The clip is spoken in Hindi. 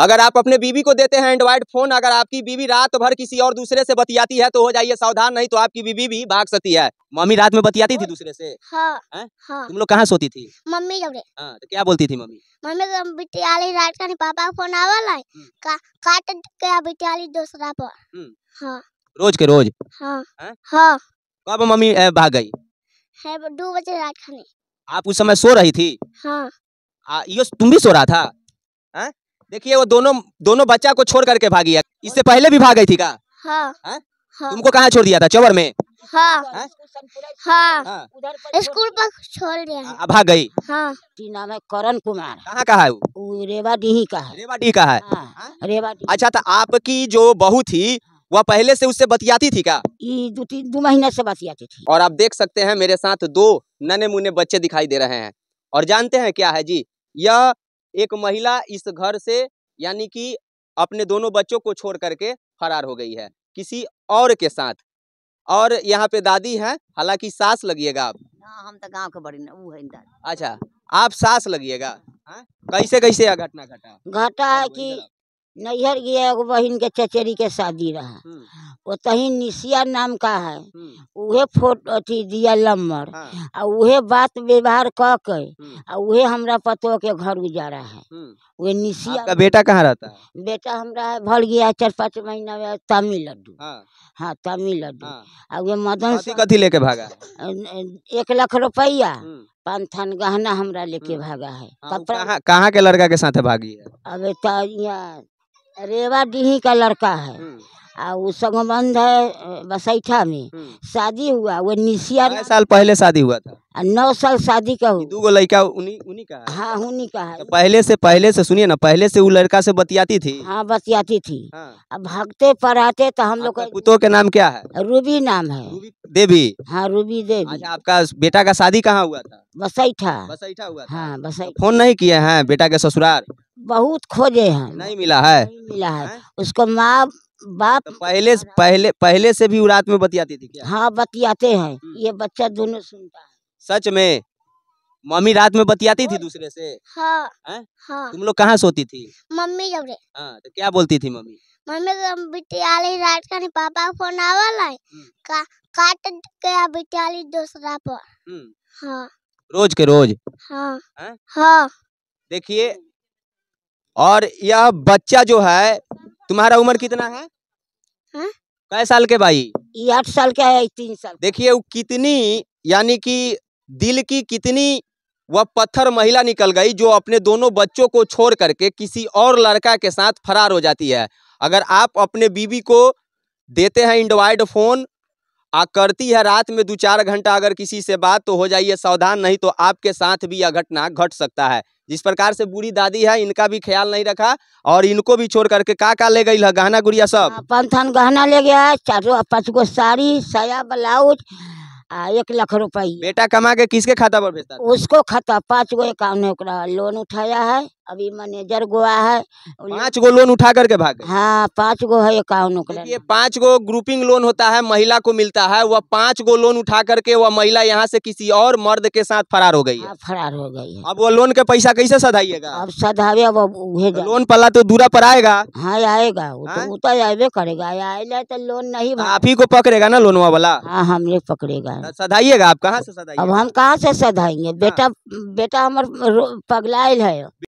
अगर आप अपने बीवी को देते हैं एंड्रॉयड फोन अगर आपकी बीवी रात भर किसी और दूसरे से बतियाती है तो हो जाइए सावधान नहीं तो आपकी बीवी भी भाग सकती है मम्मी रात में बतियाती थी हाँ। दूसरे से हाँ, हाँ। तुम लोग कहाँ सोती थी मम्मी जब हाँ, तो क्या बोलती थी मम्मी मम्मी तो रात का नहीं पापा फोन आवाला हम्म। काट गया दूसरा पर हम्म। हाँ। रोज के रोज हाँ, हाँ। कब मम्मी भाग गई दो बजे रात खाने आप उस समय सो रही थी हाँ। आ, यो तुम भी सो रहा था देखिए वो दोनों दोनों बच्चा को छोड़ करके भागी है इससे पहले भी भाग गई थी का हाँ, हाँ? हाँ। तुमको कहाँ छोड़ दिया था चवर में हाँ, हाँ, हाँ।, हाँ। स्कूल पर छोड़ दिया भाग गई हाँ नाम है करण कुमार कहाँ का है रेवा डी का है डी का है रेवाडी अच्छा तो आपकी जो बहू थी वह पहले से उससे बतियाती थी क्या दो तीन दो महीने से बतियाती थी और आप देख सकते हैं मेरे साथ दो नन्हे मुन्ने बच्चे दिखाई दे रहे हैं और जानते हैं क्या है जी यह एक महिला इस घर से यानी कि अपने दोनों बच्चों को छोड़ करके फरार हो गई है किसी और के साथ और यहाँ पे दादी हैं हालांकि सास लगिएगा आप हम तो गांव के बड़ी वो है अच्छा आप सास लगिएगा हाँ? कैसे कैसे यह घटना घटा घटा है हाँ, कि नैहर गया एगो बहन के चचेरी के शादी रहा वो हम्म। ओतही निशिया नाम का है हम्म। उहे फोटो अथी दिया लम्बर हाँ। आ उहे बात व्यवहार क के हम्म। आ उहे हमरा पतो के घर गुजारा है उहे निशिया का बेटा कहाँ रहता है बेटा हमरा है भर गया चार पाँच महीना में तमिलनाडु हाँ, हाँ तमिलनाडु हाँ। आ उहे मदन कथी लेके भागा एक लाख रुपया पान थान गहना हमरा लेके भागा है कहाँ के लड़का के साथ भागी है अब रेवा डीही का लड़का है और हम्म। वो संबंध है बसैठा में हम्म। शादी हुआ वो निशिया साल पहले शादी हुआ था नौ साल शादी का हुआ दो लड़का उन्हीं का हाँ उन्हीं का है तो पहले से पहले से सुनिए ना पहले से वो लड़का से बतियाती थी हाँ बतियाती थी हाँ। अब भगते पढ़ाते तो हम लोग पुतो के नाम क्या है रूबी नाम है रूबी देवी हाँ रूबी देवी अच्छा, आपका बेटा का शादी कहाँ हुआ था बसैठा बसैठा हुआ हाँ बसैठा तो फोन नहीं किया है बेटा के ससुराल बहुत खोजे हैं नहीं मिला है नहीं मिला है, उसको माँ बाप तो पहले पहले पहले से भी रात में बतियाती थी क्या हाँ बतियाते हैं हम्म। ये बच्चा दोनों सुनता है सच में मम्मी रात में बतियाती थी दूसरे से हाँ, हाँ। तुम लोग कहाँ सोती थी मम्मी जब हाँ तो क्या बोलती थी मम्मी मम्मी तो बिटियाली रात का नहीं पापा फोन आवाला है हम्म। का काट गया बिटियाली दूसरा पर हम्म। हाँ रोज के रोज हाँ, हाँ। देखिए और यह बच्चा जो है तुम्हारा उम्र कितना है हाँ? कै साल के भाई आठ साल का है तीन साल देखिए वो कितनी यानी कि दिल की कितनी वह पत्थर महिला निकल गई जो अपने दोनों बच्चों को छोड़ करके किसी और लड़का के साथ फरार हो जाती है अगर आप अपने बीवी को देते हैं इंडवाइड फोन आ करती है रात में दो चार घंटा अगर किसी से बात तो हो जाइए सावधान नहीं तो आपके साथ भी यह घटना घट सकता है जिस प्रकार से बूढ़ी दादी है इनका भी ख्याल नहीं रखा और इनको भी छोड़ करके का का ले गई गहना गुड़िया सब हाँ, पंथन गहना ले गया चारो पाँच गो साड़ी साया ब्लाउज एक लाख रुपये बेटा कमा के किसके खाता पर भेजता उसको खाता पाँच गो अकाउंट लोन उठाया है अभी मैनेजर गोवा है पांच गो लोन उठा करके भाग हाँ पाँच गो है ये पांच गो ग्रुपिंग लोन होता है महिला को मिलता है वह पांच गो लोन उठा करके वह महिला यहाँ से किसी और मर्द के साथ फरार हो गई है हाँ, फरार हो गई है अब वो लोन के पैसा कैसे सधाइएगा अब सधावे अब लोन पला तो दूरा पर आएगा हाँ आएगा तो हाँ? वो तो आएबे करेगा आएगा तो लोन नहीं हाँ, आप ही को पकड़ेगा ना लोनवा वाला हाँ हम ये पकड़ेगा सधाइएगा आप कहाँ से सधाइए अब हम कहाँ से सधाएंगे बेटा बेटा हमारे पगलायल है